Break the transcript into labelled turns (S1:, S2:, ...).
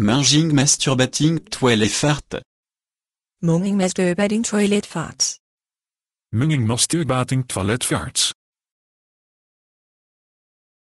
S1: Munging masturbating toiletvaart.
S2: Munging masturbating
S3: toiletvaart. Munging masturbating toiletvaart.